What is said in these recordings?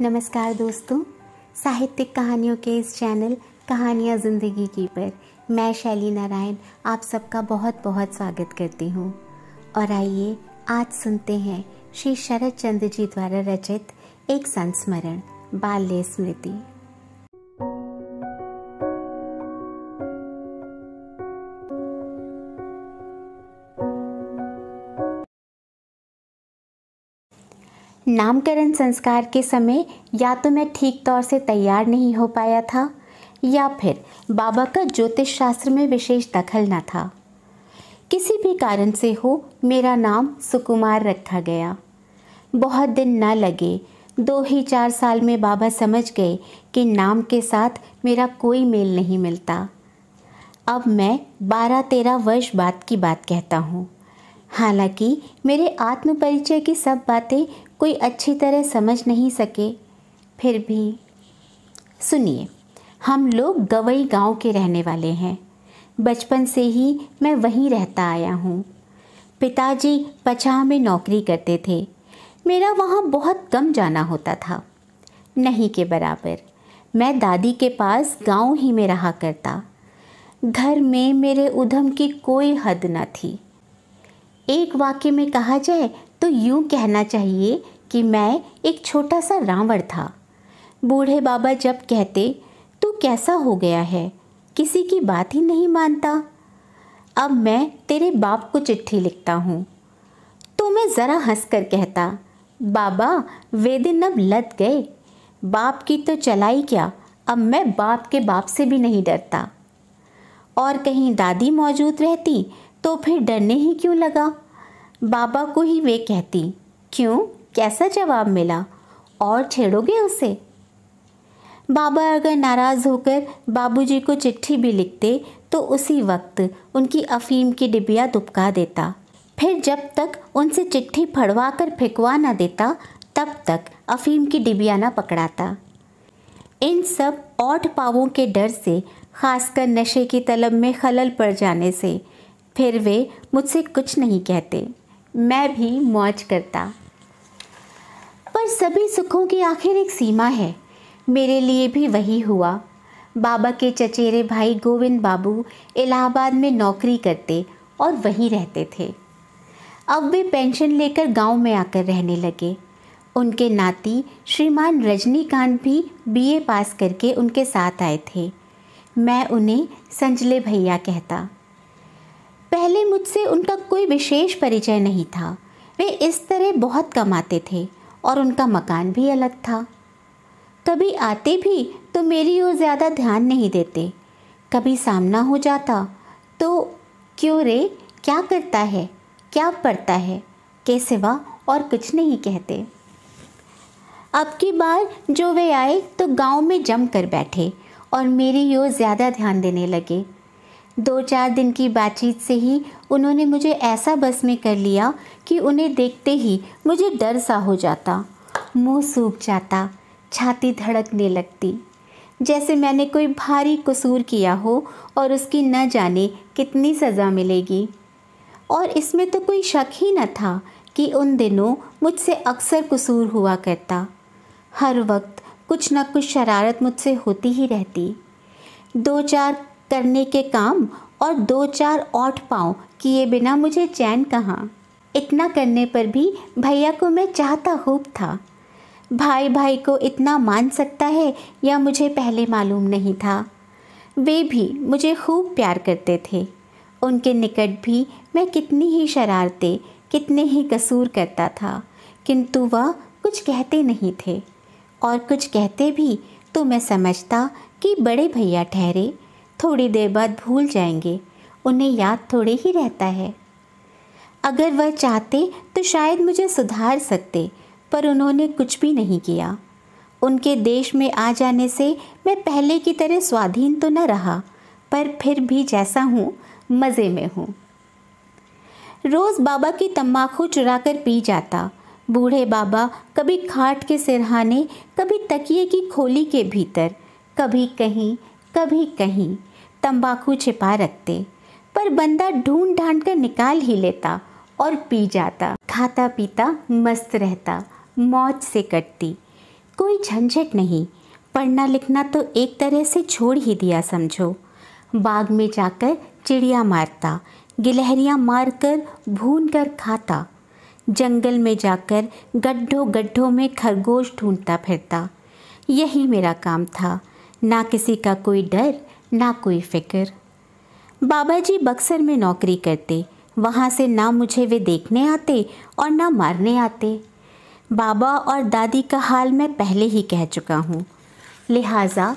नमस्कार दोस्तों साहित्यिक कहानियों के इस चैनल कहानियाँ ज़िंदगी की पर मैं शैली नारायण आप सबका बहुत बहुत स्वागत करती हूँ और आइए आज सुनते हैं श्री शरद चंद्र जी द्वारा रचित एक संस्मरण बाल्य स्मृति नामकरण संस्कार के समय या तो मैं ठीक तौर से तैयार नहीं हो पाया था या फिर बाबा का ज्योतिष शास्त्र में विशेष दखल न था किसी भी कारण से हो मेरा नाम सुकुमार रखा गया बहुत दिन न लगे दो ही चार साल में बाबा समझ गए कि नाम के साथ मेरा कोई मेल नहीं मिलता अब मैं बारह तेरह वर्ष बाद की बात कहता हूँ हालांकि मेरे आत्मपरिचय की सब बातें कोई अच्छी तरह समझ नहीं सके फिर भी सुनिए हम लोग गवई गांव के रहने वाले हैं बचपन से ही मैं वहीं रहता आया हूँ पिताजी पचाह में नौकरी करते थे मेरा वहाँ बहुत कम जाना होता था नहीं के बराबर मैं दादी के पास गांव ही में रहा करता घर में मेरे उधम की कोई हद न थी एक वाक्य में कहा जाए तो यूं कहना चाहिए कि मैं एक छोटा सा रावण था बूढ़े बाबा जब कहते तू कैसा हो गया है किसी की बात ही नहीं मानता अब मैं तेरे बाप को चिट्ठी लिखता हूँ तो मैं ज़रा हंस कर कहता बाबा वे दिन अब लद गए बाप की तो चलाई क्या अब मैं बाप के बाप से भी नहीं डरता और कहीं दादी मौजूद रहती तो फिर डरने ही क्यों लगा बाबा को ही वे कहती क्यों कैसा जवाब मिला और छेड़ोगे उसे बाबा अगर नाराज़ होकर बाबूजी को चिट्ठी भी लिखते तो उसी वक्त उनकी अफीम की डिबिया दुबका देता फिर जब तक उनसे चिट्ठी फड़वा कर फेंकवा ना देता तब तक अफीम की डिबिया ना पकड़ाता इन सब औठ पावों के डर से खासकर नशे की तलब में खलल पड़ जाने से फिर वे मुझसे कुछ नहीं कहते मैं भी मौज करता पर सभी सुखों की आखिर एक सीमा है मेरे लिए भी वही हुआ बाबा के चचेरे भाई गोविंद बाबू इलाहाबाद में नौकरी करते और वहीं रहते थे अब वे पेंशन लेकर गांव में आकर रहने लगे उनके नाती श्रीमान रजनीकांत भी बीए पास करके उनके साथ आए थे मैं उन्हें संजले भैया कहता पहले मुझसे उनका कोई विशेष परिचय नहीं था वे इस तरह बहुत कमाते थे और उनका मकान भी अलग था कभी आते भी तो मेरी ओर ज़्यादा ध्यान नहीं देते कभी सामना हो जाता तो क्यों रे क्या करता है क्या पढ़ता है के सिवा और कुछ नहीं कहते अब की बार जो वे आए तो गांव में जम कर बैठे और मेरी ओर ज़्यादा ध्यान देने लगे दो चार दिन की बातचीत से ही उन्होंने मुझे ऐसा बस में कर लिया कि उन्हें देखते ही मुझे डर सा हो जाता मुंह सूख जाता छाती धड़कने लगती जैसे मैंने कोई भारी कसूर किया हो और उसकी न जाने कितनी सज़ा मिलेगी और इसमें तो कोई शक ही न था कि उन दिनों मुझसे अक्सर कसूर हुआ करता हर वक्त कुछ न कुछ शरारत मुझसे होती ही रहती दो चार करने के काम और दो चार औठ पाँव किए बिना मुझे चैन कहाँ इतना करने पर भी भैया को मैं चाहता खूब था भाई भाई को इतना मान सकता है या मुझे पहले मालूम नहीं था वे भी मुझे खूब प्यार करते थे उनके निकट भी मैं कितनी ही शरारते कितने ही कसूर करता था किंतु वह कुछ कहते नहीं थे और कुछ कहते भी तो मैं समझता कि बड़े भैया ठहरे थोड़ी देर बाद भूल जाएंगे उन्हें याद थोड़े ही रहता है अगर वह चाहते तो शायद मुझे सुधार सकते पर उन्होंने कुछ भी नहीं किया उनके देश में आ जाने से मैं पहले की तरह स्वाधीन तो न रहा पर फिर भी जैसा हूँ मज़े में हूँ रोज़ बाबा की तम्बाकू चुरा कर पी जाता बूढ़े बाबा कभी खाट के सिरहाने कभी तकिए की खोली के भीतर कभी कहीं कभी कहीं तंबाकू छिपा रखते पर बंदा ढूंढ ढांड कर निकाल ही लेता और पी जाता खाता पीता मस्त रहता मौज से कटती कोई झंझट नहीं पढ़ना लिखना तो एक तरह से छोड़ ही दिया समझो बाग में जाकर चिड़िया मारता गिलहरियाँ मारकर भून कर खाता जंगल में जाकर गड्ढों गड्ढों में खरगोश ढूंढता फिरता यही मेरा काम था ना किसी का कोई डर ना कोई फिक्र बाबा जी बक्सर में नौकरी करते वहाँ से ना मुझे वे देखने आते और ना मारने आते बाबा और दादी का हाल मैं पहले ही कह चुका हूँ लिहाजा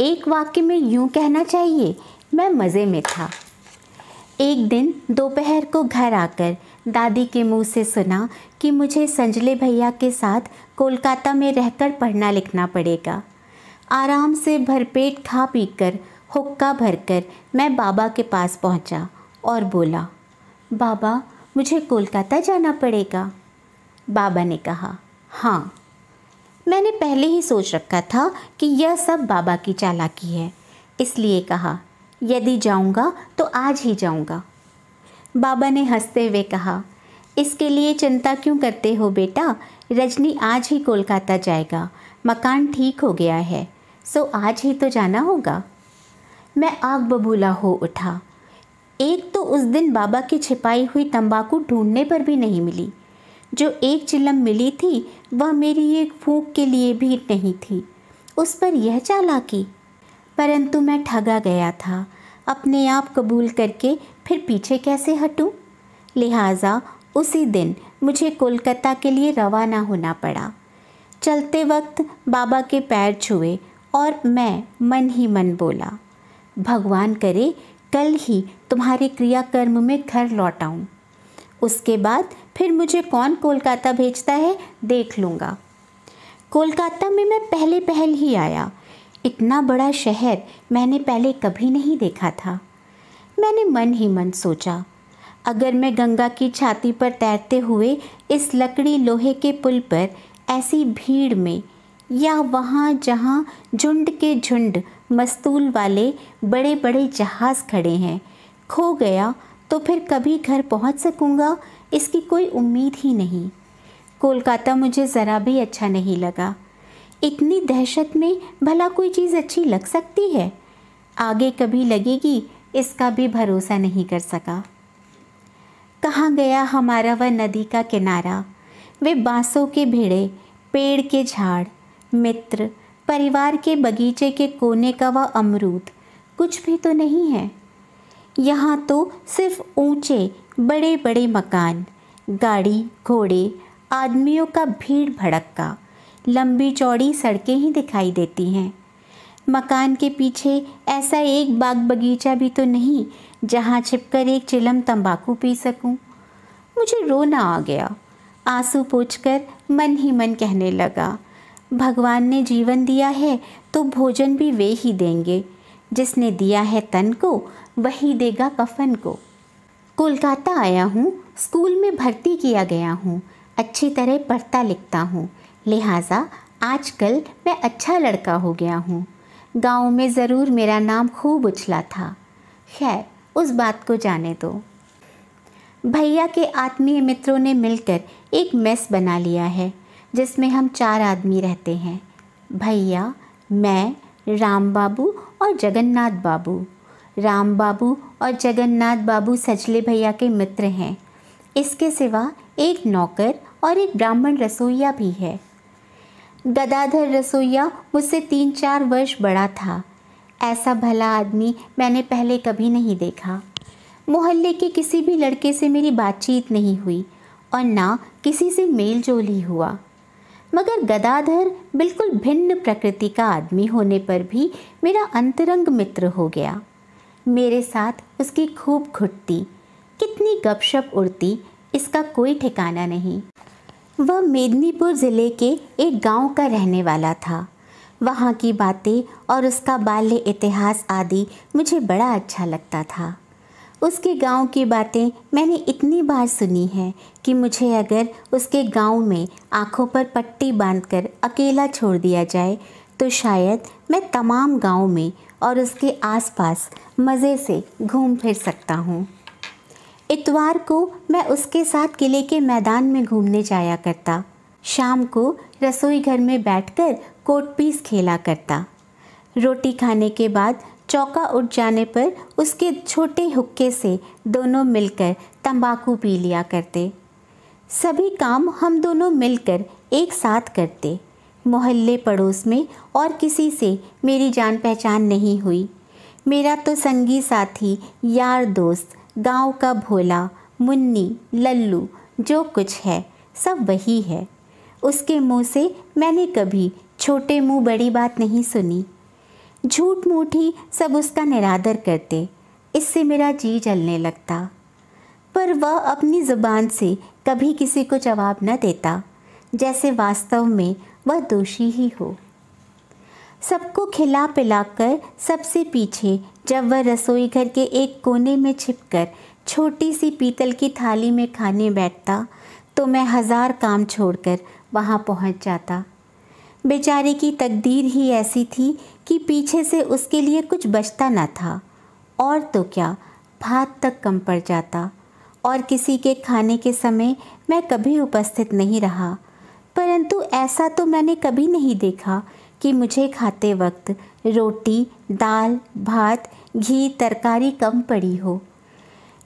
एक वाक्य में यूँ कहना चाहिए मैं मज़े में था एक दिन दोपहर को घर आकर दादी के मुंह से सुना कि मुझे संजले भैया के साथ कोलकाता में रहकर पढ़ना लिखना पड़ेगा आराम से भरपेट खा पी कर हुक्का भर कर मैं बाबा के पास पहुंचा और बोला बाबा मुझे कोलकाता जाना पड़ेगा बाबा ने कहा हाँ मैंने पहले ही सोच रखा था कि यह सब बाबा की चालाकी है इसलिए कहा यदि जाऊंगा तो आज ही जाऊंगा बाबा ने हंसते हुए कहा इसके लिए चिंता क्यों करते हो बेटा रजनी आज ही कोलकाता जाएगा मकान ठीक हो गया है सो आज ही तो जाना होगा मैं आग बबूला हो उठा एक तो उस दिन बाबा की छिपाई हुई तंबाकू ढूंढने पर भी नहीं मिली जो एक चिलम मिली थी वह मेरी एक फूक के लिए भी नहीं थी उस पर यह चाला कि परंतु मैं ठगा गया था अपने आप कबूल करके फिर पीछे कैसे हटूं? लिहाजा उसी दिन मुझे कोलकाता के लिए रवाना होना पड़ा चलते वक्त बाबा के पैर छुए और मैं मन ही मन बोला भगवान करे कल ही तुम्हारे क्रियाकर्म में घर लौट आऊँ उसके बाद फिर मुझे कौन कोलकाता भेजता है देख लूँगा कोलकाता में मैं पहले पहल ही आया इतना बड़ा शहर मैंने पहले कभी नहीं देखा था मैंने मन ही मन सोचा अगर मैं गंगा की छाती पर तैरते हुए इस लकड़ी लोहे के पुल पर ऐसी भीड़ में या वहाँ जहाँ झुंड के झुंड मस्तूल वाले बड़े बड़े जहाज़ खड़े हैं खो गया तो फिर कभी घर पहुँच सकूँगा इसकी कोई उम्मीद ही नहीं कोलकाता मुझे ज़रा भी अच्छा नहीं लगा इतनी दहशत में भला कोई चीज़ अच्छी लग सकती है आगे कभी लगेगी इसका भी भरोसा नहीं कर सका कहाँ गया हमारा वह नदी का किनारा वे बाँसों के भिड़े पेड़ के झाड़ मित्र परिवार के बगीचे के कोने का वह अमरूद कुछ भी तो नहीं है यहाँ तो सिर्फ ऊंचे बड़े बड़े मकान गाड़ी घोड़े आदमियों का भीड़ भड़क्का लंबी चौड़ी सड़कें ही दिखाई देती हैं मकान के पीछे ऐसा एक बाग बगीचा भी तो नहीं जहाँ छिपकर एक चिलम तंबाकू पी सकूं। मुझे रोना आ गया आंसू पोंछकर मन ही मन कहने लगा भगवान ने जीवन दिया है तो भोजन भी वे ही देंगे जिसने दिया है तन को वही देगा कफन को कोलकाता आया हूँ स्कूल में भर्ती किया गया हूँ अच्छी तरह पढ़ता लिखता हूँ लिहाजा आजकल मैं अच्छा लड़का हो गया हूँ गांव में ज़रूर मेरा नाम खूब उछला था खैर उस बात को जाने दो भैया के आत्मीय मित्रों ने मिलकर एक मेस बना लिया है जिसमें हम चार आदमी रहते हैं भैया मैं राम बाबू और जगन्नाथ बाबू राम बाबू और जगन्नाथ बाबू सजले भैया के मित्र हैं इसके सिवा एक नौकर और एक ब्राह्मण रसोईया भी है गदाधर रसोईया मुझसे तीन चार वर्ष बड़ा था ऐसा भला आदमी मैंने पहले कभी नहीं देखा मोहल्ले के किसी भी लड़के से मेरी बातचीत नहीं हुई और ना किसी से मेल जोल ही हुआ मगर गदाधर बिल्कुल भिन्न प्रकृति का आदमी होने पर भी मेरा अंतरंग मित्र हो गया मेरे साथ उसकी खूब घुटती कितनी गपशप उड़ती इसका कोई ठिकाना नहीं वह मेदनीपुर ज़िले के एक गांव का रहने वाला था वहाँ की बातें और उसका बाल्य इतिहास आदि मुझे बड़ा अच्छा लगता था उसके गांव की बातें मैंने इतनी बार सुनी हैं कि मुझे अगर उसके गांव में आंखों पर पट्टी बांधकर अकेला छोड़ दिया जाए तो शायद मैं तमाम गांव में और उसके आसपास मज़े से घूम फिर सकता हूँ इतवार को मैं उसके साथ किले के मैदान में घूमने जाया करता शाम को रसोई घर में बैठकर कोट पीस खेला करता रोटी खाने के बाद चौका उठ जाने पर उसके छोटे हुक्के से दोनों मिलकर तंबाकू पी लिया करते सभी काम हम दोनों मिलकर एक साथ करते मोहल्ले पड़ोस में और किसी से मेरी जान पहचान नहीं हुई मेरा तो संगी साथी यार दोस्त गांव का भोला मुन्नी लल्लू जो कुछ है सब वही है उसके मुंह से मैंने कभी छोटे मुंह बड़ी बात नहीं सुनी झूठ मूठी सब उसका निरादर करते इससे मेरा जी जलने लगता पर वह अपनी ज़ुबान से कभी किसी को जवाब न देता जैसे वास्तव में वह दोषी ही हो सबको खिला पिलाकर सबसे पीछे जब वह रसोई घर के एक कोने में छिपकर छोटी सी पीतल की थाली में खाने बैठता तो मैं हज़ार काम छोड़कर वहाँ पहुँच जाता बेचारे की तकदीर ही ऐसी थी कि पीछे से उसके लिए कुछ बचता ना था और तो क्या भात तक कम पड़ जाता और किसी के खाने के समय मैं कभी उपस्थित नहीं रहा परंतु ऐसा तो मैंने कभी नहीं देखा कि मुझे खाते वक्त रोटी दाल भात घी तरकारी कम पड़ी हो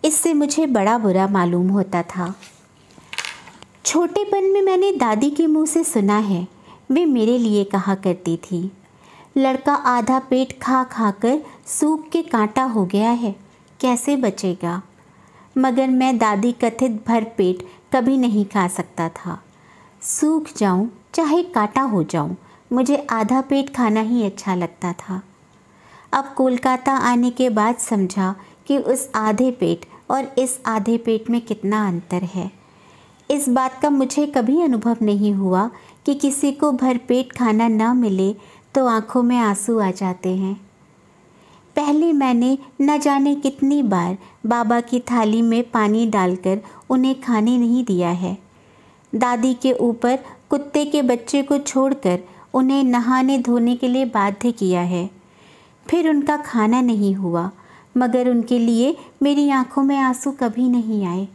इससे मुझे बड़ा बुरा मालूम होता था छोटेपन में मैंने दादी के मुंह से सुना है वे मेरे लिए कहा करती थी लड़का आधा पेट खा खा कर सूख के कांटा हो गया है कैसे बचेगा मगर मैं दादी कथित भर पेट कभी नहीं खा सकता था सूख जाऊं चाहे कांटा हो जाऊं मुझे आधा पेट खाना ही अच्छा लगता था अब कोलकाता आने के बाद समझा कि उस आधे पेट और इस आधे पेट में कितना अंतर है इस बात का मुझे कभी अनुभव नहीं हुआ कि किसी को भर पेट खाना न मिले तो आंखों में आंसू आ जाते हैं पहले मैंने न जाने कितनी बार बाबा की थाली में पानी डालकर उन्हें खाने नहीं दिया है दादी के ऊपर कुत्ते के बच्चे को छोड़कर उन्हें नहाने धोने के लिए बाध्य किया है फिर उनका खाना नहीं हुआ मगर उनके लिए मेरी आंखों में आंसू कभी नहीं आए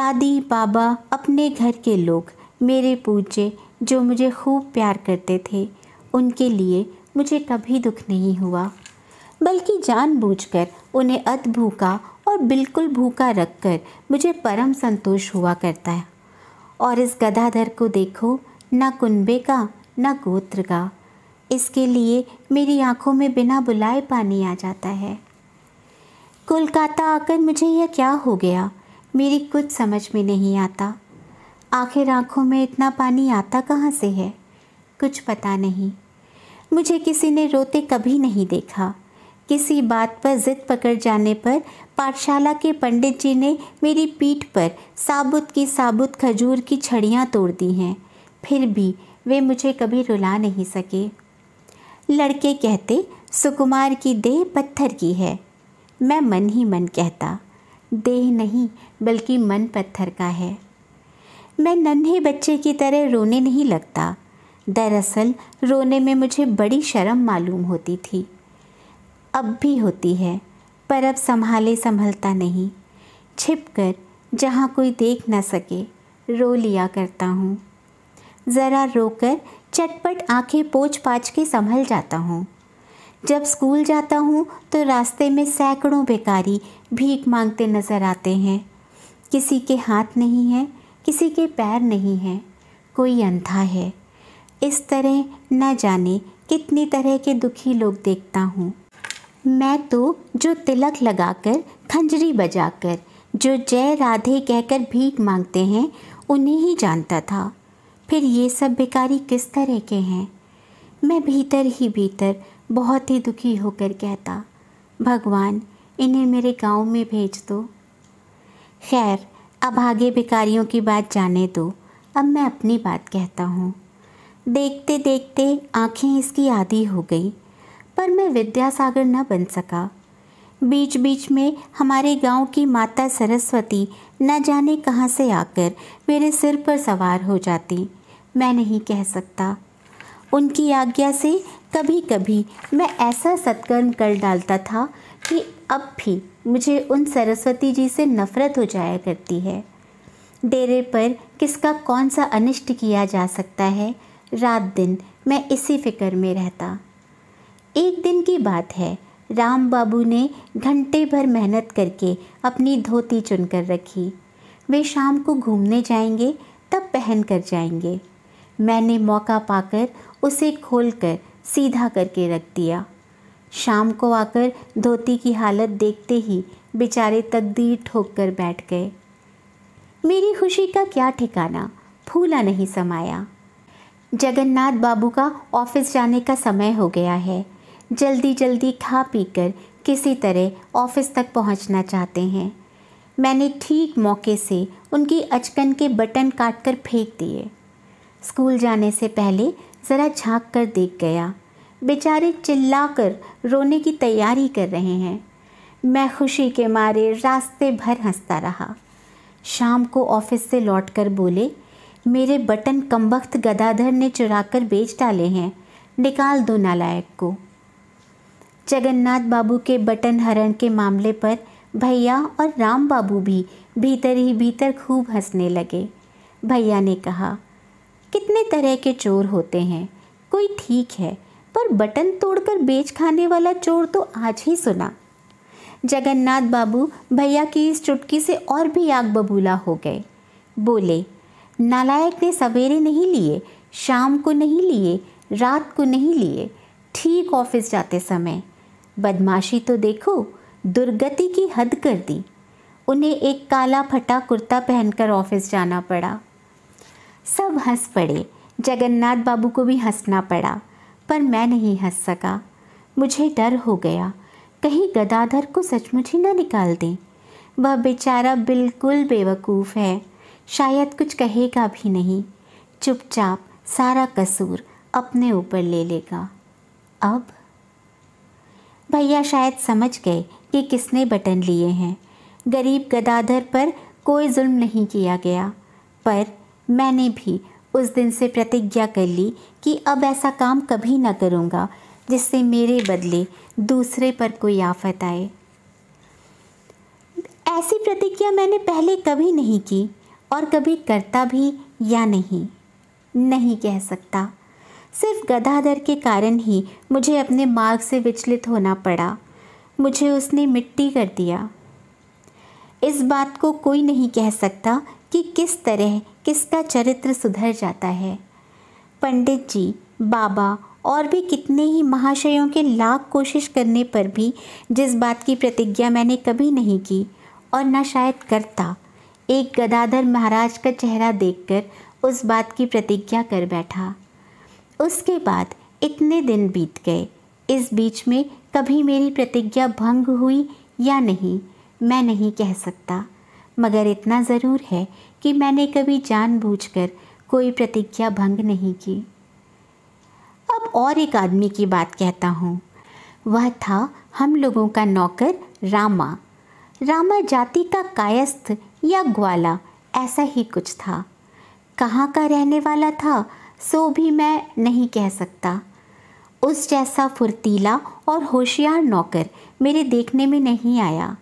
दादी बाबा अपने घर के लोग मेरे पूजे जो मुझे खूब प्यार करते थे उनके लिए मुझे कभी दुख नहीं हुआ बल्कि जानबूझकर उन्हें अध भूखा और बिल्कुल भूखा रखकर मुझे परम संतोष हुआ करता है और इस गदाधर को देखो ना कुनबे का न गोत्र का इसके लिए मेरी आंखों में बिना बुलाए पानी आ जाता है कोलकाता आकर मुझे यह क्या हो गया मेरी कुछ समझ में नहीं आता आखिर आंखों में इतना पानी आता कहाँ से है कुछ पता नहीं मुझे किसी ने रोते कभी नहीं देखा किसी बात पर जिद पकड़ जाने पर पाठशाला के पंडित जी ने मेरी पीठ पर साबुत की साबुत खजूर की छड़ियाँ तोड़ दी हैं फिर भी वे मुझे कभी रुला नहीं सके लड़के कहते सुकुमार की देह पत्थर की है मैं मन ही मन कहता देह नहीं बल्कि मन पत्थर का है मैं नन्हे बच्चे की तरह रोने नहीं लगता दरअसल रोने में मुझे बड़ी शर्म मालूम होती थी अब भी होती है पर अब संभाले संभलता नहीं छिप कर जहाँ कोई देख न सके रो लिया करता हूँ ज़रा रोकर चटपट आंखें पोछ पाछ के संभल जाता हूँ जब स्कूल जाता हूँ तो रास्ते में सैकड़ों बेकारी भीख मांगते नज़र आते हैं किसी के हाथ नहीं हैं किसी के पैर नहीं हैं कोई अंधा है इस तरह न जाने कितनी तरह के दुखी लोग देखता हूँ मैं तो जो तिलक लगाकर खंजरी बजाकर जो जय राधे कहकर भीख मांगते हैं उन्हें ही जानता था फिर ये सब बेकारी किस तरह के हैं मैं भीतर ही भीतर बहुत ही दुखी होकर कहता भगवान इन्हें मेरे गांव में भेज दो खैर अब आगे भिकारियों की बात जाने दो अब मैं अपनी बात कहता हूँ देखते देखते आंखें इसकी आधी हो गई पर मैं विद्यासागर न बन सका बीच बीच में हमारे गांव की माता सरस्वती न जाने कहाँ से आकर मेरे सिर पर सवार हो जाती मैं नहीं कह सकता उनकी आज्ञा से कभी कभी मैं ऐसा सत्कर्म कर डालता था कि अब भी मुझे उन सरस्वती जी से नफ़रत हो जाया करती है डेरे पर किसका कौन सा अनिष्ट किया जा सकता है रात दिन मैं इसी फिक्र में रहता एक दिन की बात है राम बाबू ने घंटे भर मेहनत करके अपनी धोती चुनकर रखी वे शाम को घूमने जाएंगे तब पहन कर जाएंगे मैंने मौका पाकर उसे खोलकर सीधा करके रख दिया शाम को आकर धोती की हालत देखते ही बेचारे तकदीर ठोक कर बैठ गए मेरी खुशी का क्या ठिकाना फूला नहीं समाया जगन्नाथ बाबू का ऑफिस जाने का समय हो गया है जल्दी जल्दी खा पी कर किसी तरह ऑफिस तक पहुंचना चाहते हैं मैंने ठीक मौके से उनकी अचकन के बटन काट कर फेंक दिए स्कूल जाने से पहले ज़रा झांक कर देख गया बेचारे चिल्लाकर रोने की तैयारी कर रहे हैं मैं खुशी के मारे रास्ते भर हंसता रहा शाम को ऑफिस से लौटकर बोले मेरे बटन कमबख्त गदाधर ने चुरा कर बेच डाले हैं निकाल दो नालायक को जगन्नाथ बाबू के बटन हरण के मामले पर भैया और राम बाबू भी भीतर ही भीतर खूब हंसने लगे भैया ने कहा कितने तरह के चोर होते हैं कोई ठीक है पर बटन तोड़कर बेच खाने वाला चोर तो आज ही सुना जगन्नाथ बाबू भैया की इस चुटकी से और भी आग बबूला हो गए बोले नालायक ने सवेरे नहीं लिए शाम को नहीं लिए रात को नहीं लिए ठीक ऑफिस जाते समय बदमाशी तो देखो दुर्गति की हद कर दी उन्हें एक काला फटा कुर्ता पहनकर ऑफिस जाना पड़ा सब हंस पड़े जगन्नाथ बाबू को भी हंसना पड़ा पर मैं नहीं हंस सका मुझे डर हो गया कहीं गदाधर को सचमुच ही ना निकाल दें वह बेचारा बिल्कुल बेवकूफ़ है शायद कुछ कहेगा भी नहीं चुपचाप सारा कसूर अपने ऊपर ले लेगा अब भैया शायद समझ गए कि किसने बटन लिए हैं गरीब गदाधर पर कोई जुल्म नहीं किया गया पर मैंने भी उस दिन से प्रतिज्ञा कर ली कि अब ऐसा काम कभी ना करूँगा जिससे मेरे बदले दूसरे पर कोई आफत आए ऐसी प्रतिज्ञा मैंने पहले कभी नहीं की और कभी करता भी या नहीं नहीं कह सकता सिर्फ गधाधर के कारण ही मुझे अपने मार्ग से विचलित होना पड़ा मुझे उसने मिट्टी कर दिया इस बात को कोई नहीं कह सकता कि किस तरह किसका चरित्र सुधर जाता है पंडित जी बाबा और भी कितने ही महाशयों के लाख कोशिश करने पर भी जिस बात की प्रतिज्ञा मैंने कभी नहीं की और ना शायद करता एक गदाधर महाराज का चेहरा देखकर उस बात की प्रतिज्ञा कर बैठा उसके बाद इतने दिन बीत गए इस बीच में कभी मेरी प्रतिज्ञा भंग हुई या नहीं मैं नहीं कह सकता मगर इतना ज़रूर है कि मैंने कभी जानबूझकर कोई प्रतिज्ञा भंग नहीं की अब और एक आदमी की बात कहता हूँ वह था हम लोगों का नौकर रामा रामा जाति का कायस्थ या ग्वाला ऐसा ही कुछ था कहाँ का रहने वाला था सो भी मैं नहीं कह सकता उस जैसा फुर्तीला और होशियार नौकर मेरे देखने में नहीं आया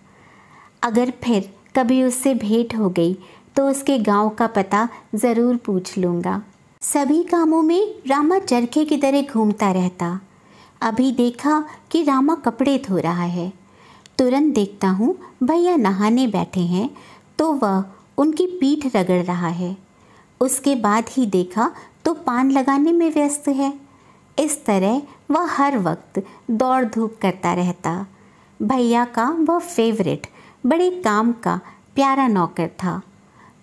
अगर फिर कभी उससे भेंट हो गई तो उसके गांव का पता ज़रूर पूछ लूँगा सभी कामों में रामा चरखे की तरह घूमता रहता अभी देखा कि रामा कपड़े धो रहा है तुरंत देखता हूँ भैया नहाने बैठे हैं तो वह उनकी पीठ रगड़ रहा है उसके बाद ही देखा तो पान लगाने में व्यस्त है इस तरह वह हर वक्त दौड़ धूप करता रहता भैया का वह फेवरेट बड़े काम का प्यारा नौकर था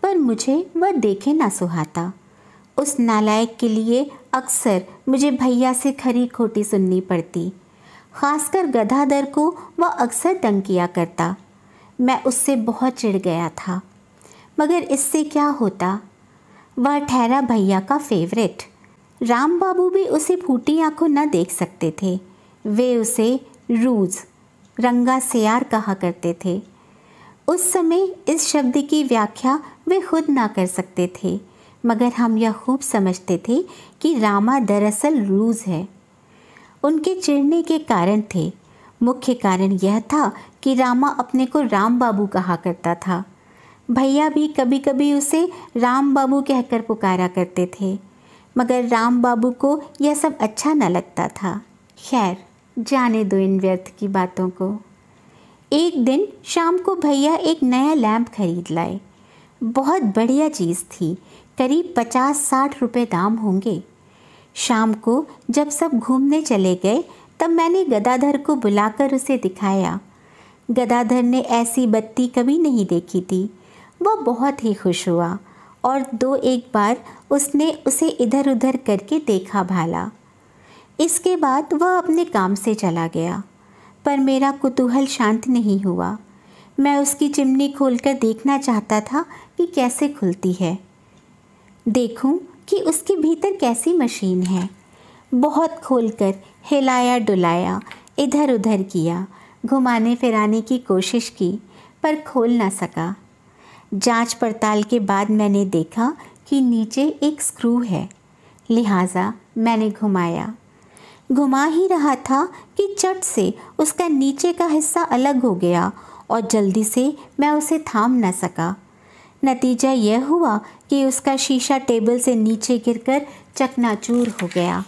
पर मुझे वह देखे ना सुहाता उस नालायक के लिए अक्सर मुझे भैया से खरी खोटी सुननी पड़ती खासकर गधाधर को वह अक्सर तंग किया करता मैं उससे बहुत चिढ़ गया था मगर इससे क्या होता वह ठहरा भैया का फेवरेट राम बाबू भी उसे फूटी आंखों न देख सकते थे वे उसे रूज रंगा सियार कहा करते थे उस समय इस शब्द की व्याख्या वे खुद ना कर सकते थे मगर हम यह खूब समझते थे कि रामा दरअसल रूज है उनके चिड़ने के कारण थे मुख्य कारण यह था कि रामा अपने को राम बाबू कहा करता था भैया भी कभी कभी उसे राम बाबू कहकर पुकारा करते थे मगर राम बाबू को यह सब अच्छा न लगता था खैर जाने दो इन व्यर्थ की बातों को एक दिन शाम को भैया एक नया लैम्प खरीद लाए बहुत बढ़िया चीज़ थी करीब पचास साठ रुपये दाम होंगे शाम को जब सब घूमने चले गए तब मैंने गदाधर को बुलाकर उसे दिखाया गदाधर ने ऐसी बत्ती कभी नहीं देखी थी वह बहुत ही खुश हुआ और दो एक बार उसने उसे इधर उधर करके देखा भाला इसके बाद वह अपने काम से चला गया पर मेरा कुतूहल शांत नहीं हुआ मैं उसकी चिमनी खोलकर देखना चाहता था कि कैसे खुलती है देखूं कि उसके भीतर कैसी मशीन है बहुत खोलकर हिलाया डुलाया इधर उधर किया घुमाने फिराने की कोशिश की पर खोल ना सका जांच पड़ताल के बाद मैंने देखा कि नीचे एक स्क्रू है लिहाजा मैंने घुमाया घुमा ही रहा था कि चट से उसका नीचे का हिस्सा अलग हो गया और जल्दी से मैं उसे थाम न सका नतीजा यह हुआ कि उसका शीशा टेबल से नीचे गिरकर चकनाचूर हो गया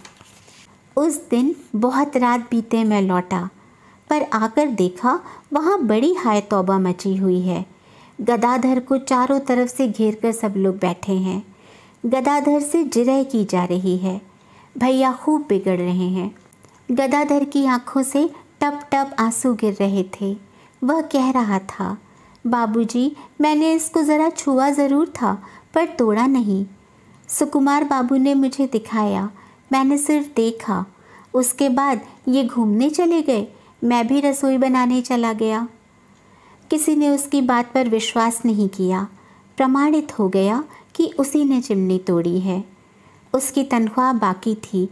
उस दिन बहुत रात बीते मैं लौटा पर आकर देखा वहाँ बड़ी हाय तौबा मची हुई है गदाधर को चारों तरफ से घेर कर सब लोग बैठे हैं गदाधर से जिरह की जा रही है भैया खूब बिगड़ रहे हैं गदाधर की आंखों से टप टप आंसू गिर रहे थे वह कह रहा था बाबूजी मैंने इसको ज़रा छुआ ज़रूर था पर तोड़ा नहीं सुकुमार बाबू ने मुझे दिखाया मैंने सिर्फ देखा उसके बाद ये घूमने चले गए मैं भी रसोई बनाने चला गया किसी ने उसकी बात पर विश्वास नहीं किया प्रमाणित हो गया कि उसी ने चिमनी तोड़ी है उसकी तनख्वाह बाकी थी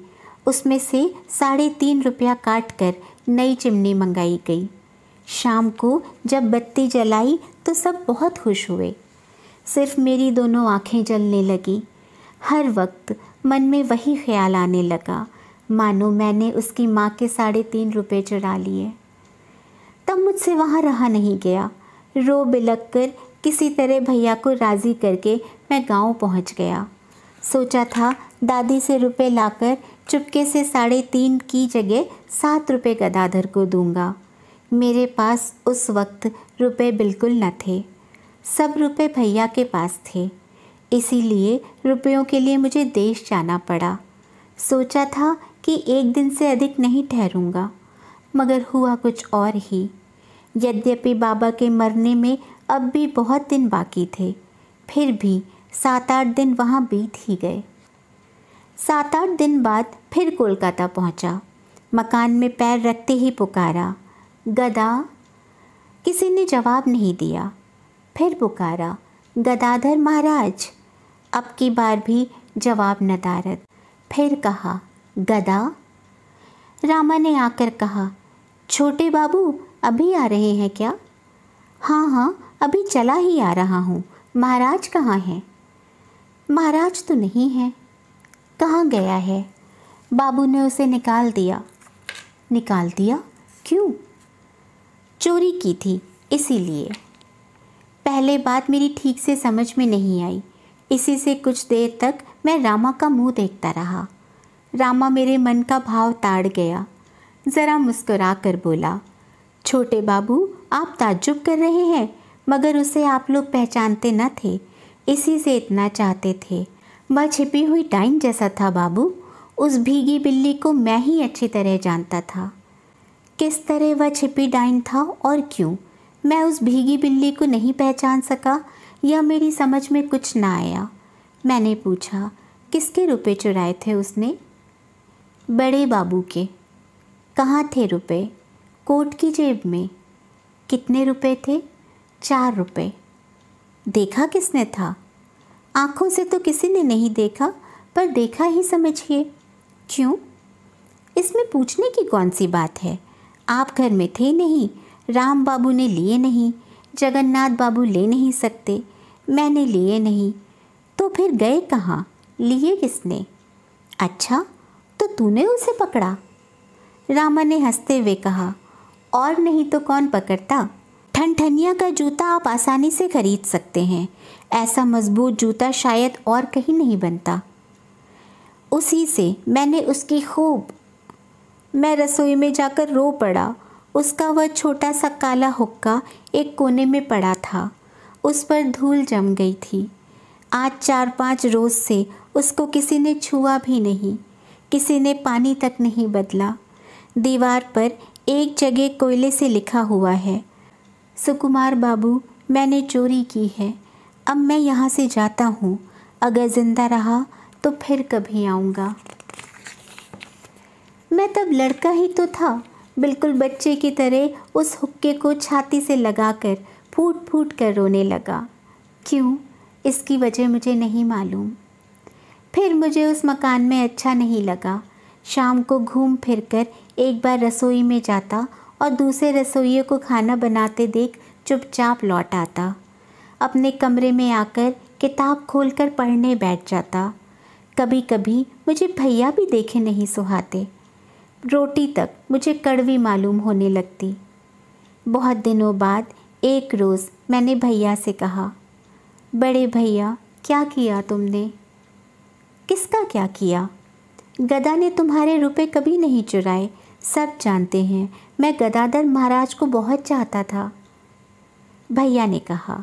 उसमें से साढ़े तीन रुपया काट कर नई चिमनी मंगाई गई शाम को जब बत्ती जलाई तो सब बहुत खुश हुए सिर्फ मेरी दोनों आँखें जलने लगी हर वक्त मन में वही ख्याल आने लगा मानो मैंने उसकी माँ के साढ़े तीन रुपये चुरा लिए तब मुझसे वहाँ रहा नहीं गया रो बिलक कर किसी तरह भैया को राज़ी करके मैं गांव पहुँच गया सोचा था दादी से रुपए लाकर चुपके से साढ़े तीन की जगह सात रुपये गदाधर को दूंगा मेरे पास उस वक्त रुपए बिल्कुल न थे सब रुपए भैया के पास थे इसीलिए रुपयों के लिए मुझे देश जाना पड़ा सोचा था कि एक दिन से अधिक नहीं ठहरूंगा मगर हुआ कुछ और ही यद्यपि बाबा के मरने में अब भी बहुत दिन बाकी थे फिर भी सात आठ दिन वहाँ बीत ही गए सात आठ दिन बाद फिर कोलकाता पहुंचा। मकान में पैर रखते ही पुकारा गदा किसी ने जवाब नहीं दिया फिर पुकारा गदाधर महाराज अब की बार भी जवाब न दारत फिर कहा गदा रामा ने आकर कहा छोटे बाबू अभी आ रहे हैं क्या हाँ हाँ अभी चला ही आ रहा हूँ महाराज कहाँ हैं महाराज तो नहीं हैं कहाँ गया है बाबू ने उसे निकाल दिया निकाल दिया क्यों चोरी की थी इसीलिए पहले बात मेरी ठीक से समझ में नहीं आई इसी से कुछ देर तक मैं रामा का मुंह देखता रहा रामा मेरे मन का भाव ताड़ गया ज़रा मुस्कुरा कर बोला छोटे बाबू आप ताज्जुब कर रहे हैं मगर उसे आप लोग पहचानते न थे इसी से इतना चाहते थे वह छिपी हुई डाइन जैसा था बाबू उस भीगी बिल्ली को मैं ही अच्छी तरह जानता था किस तरह वह छिपी डाइन था और क्यों मैं उस भीगी बिल्ली को नहीं पहचान सका या मेरी समझ में कुछ ना आया मैंने पूछा किसके रुपए चुराए थे उसने बड़े बाबू के कहाँ थे रुपए कोट की जेब में कितने रुपए थे चार रुपए देखा किसने था आँखों से तो किसी ने नहीं देखा पर देखा ही समझिए क्यों इसमें पूछने की कौन सी बात है आप घर में थे नहीं राम बाबू ने लिए नहीं जगन्नाथ बाबू ले नहीं सकते मैंने लिए नहीं तो फिर गए कहाँ लिए किसने अच्छा तो तूने उसे पकड़ा रामा ने हंसते हुए कहा और नहीं तो कौन पकड़ता ठनठनिया का जूता आप आसानी से खरीद सकते हैं ऐसा मजबूत जूता शायद और कहीं नहीं बनता उसी से मैंने उसकी खूब मैं रसोई में जाकर रो पड़ा उसका वह छोटा सा काला हुक्का एक कोने में पड़ा था उस पर धूल जम गई थी आज चार पाँच रोज़ से उसको किसी ने छुआ भी नहीं किसी ने पानी तक नहीं बदला दीवार पर एक जगह कोयले से लिखा हुआ है सुकुमार बाबू मैंने चोरी की है अब मैं यहाँ से जाता हूँ अगर ज़िंदा रहा तो फिर कभी आऊँगा मैं तब लड़का ही तो था बिल्कुल बच्चे की तरह उस हुक्के को छाती से लगाकर फूट फूट कर रोने लगा क्यों इसकी वजह मुझे नहीं मालूम फिर मुझे उस मकान में अच्छा नहीं लगा शाम को घूम फिर कर एक बार रसोई में जाता और दूसरे रसोइये को खाना बनाते देख चुपचाप लौट आता अपने कमरे में आकर किताब खोलकर पढ़ने बैठ जाता कभी कभी मुझे भैया भी देखे नहीं सुहाते रोटी तक मुझे कड़वी मालूम होने लगती बहुत दिनों बाद एक रोज़ मैंने भैया से कहा बड़े भैया क्या किया तुमने किसका क्या किया गदा ने तुम्हारे रुपए कभी नहीं चुराए सब जानते हैं मैं गदाधर महाराज को बहुत चाहता था भैया ने कहा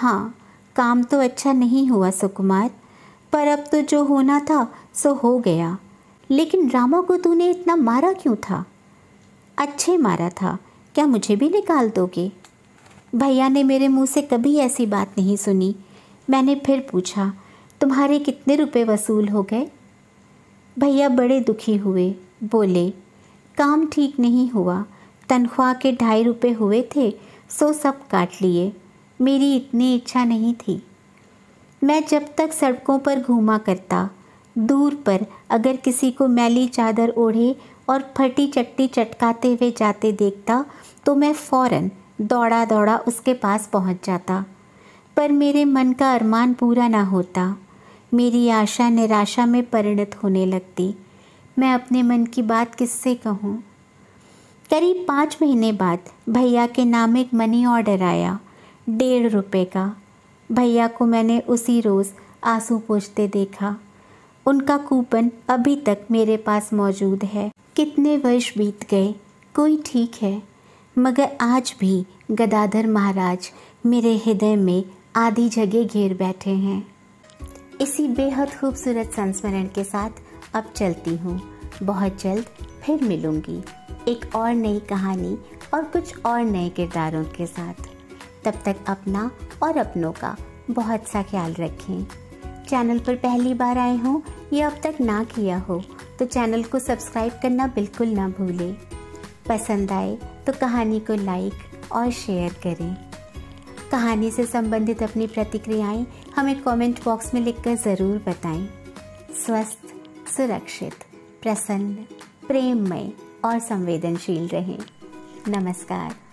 हाँ काम तो अच्छा नहीं हुआ सुकुमार पर अब तो जो होना था सो हो गया लेकिन रामा को तूने इतना मारा क्यों था अच्छे मारा था क्या मुझे भी निकाल दोगे भैया ने मेरे मुंह से कभी ऐसी बात नहीं सुनी मैंने फिर पूछा तुम्हारे कितने रुपए वसूल हो गए भैया बड़े दुखी हुए बोले काम ठीक नहीं हुआ तनख्वाह के ढाई रुपये हुए थे सो सब काट लिए मेरी इतनी इच्छा नहीं थी मैं जब तक सड़कों पर घूमा करता दूर पर अगर किसी को मैली चादर ओढ़े और फटी चट्टी चटकाते हुए जाते देखता तो मैं फौरन दौड़ा दौड़ा उसके पास पहुंच जाता पर मेरे मन का अरमान पूरा ना होता मेरी आशा निराशा में परिणत होने लगती मैं अपने मन की बात किससे कहूँ करीब पाँच महीने बाद भैया के नाम एक मनी ऑर्डर आया डेढ़ रुपए का भैया को मैंने उसी रोज़ आंसू पोछते देखा उनका कूपन अभी तक मेरे पास मौजूद है कितने वर्ष बीत गए कोई ठीक है मगर आज भी गदाधर महाराज मेरे हृदय में आधी जगह घेर बैठे हैं इसी बेहद खूबसूरत संस्मरण के साथ अब चलती हूँ बहुत जल्द फिर मिलूँगी एक और नई कहानी और कुछ और नए किरदारों के साथ तब तक अपना और अपनों का बहुत सा ख्याल रखें चैनल पर पहली बार आए हों या अब तक ना किया हो तो चैनल को सब्सक्राइब करना बिल्कुल ना भूलें पसंद आए तो कहानी को लाइक और शेयर करें कहानी से संबंधित अपनी प्रतिक्रियाएं हमें कमेंट बॉक्स में लिखकर ज़रूर बताएं स्वस्थ सुरक्षित प्रसन्न प्रेममय और संवेदनशील रहें नमस्कार